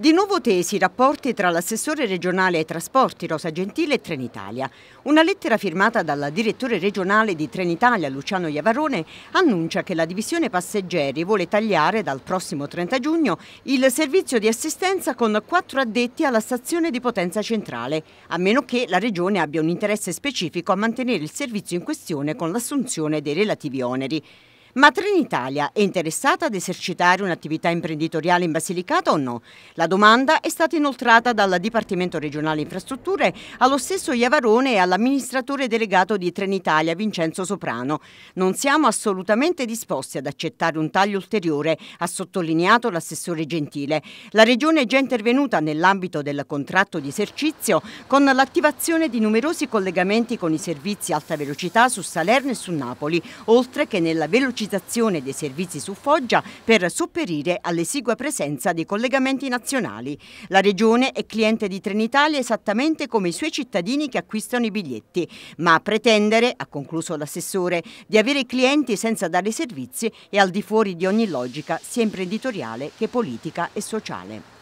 Di nuovo tesi i rapporti tra l'assessore regionale ai trasporti Rosa Gentile e Trenitalia. Una lettera firmata dalla direttore regionale di Trenitalia Luciano Iavarone annuncia che la divisione passeggeri vuole tagliare dal prossimo 30 giugno il servizio di assistenza con quattro addetti alla stazione di potenza centrale, a meno che la regione abbia un interesse specifico a mantenere il servizio in questione con l'assunzione dei relativi oneri. Ma Trenitalia è interessata ad esercitare un'attività imprenditoriale in Basilicata o no? La domanda è stata inoltrata dal Dipartimento regionale infrastrutture allo stesso Iavarone e all'amministratore delegato di Trenitalia Vincenzo Soprano. Non siamo assolutamente disposti ad accettare un taglio ulteriore, ha sottolineato l'assessore Gentile. La regione è già intervenuta nell'ambito del contratto di esercizio con l'attivazione di numerosi collegamenti con i servizi alta velocità su Salerno e su Napoli, oltre che nella velocità esercitazione dei servizi su Foggia per sopperire all'esigua presenza dei collegamenti nazionali. La regione è cliente di Trenitalia esattamente come i suoi cittadini che acquistano i biglietti, ma pretendere, ha concluso l'assessore, di avere clienti senza dare servizi è al di fuori di ogni logica sia imprenditoriale che politica e sociale.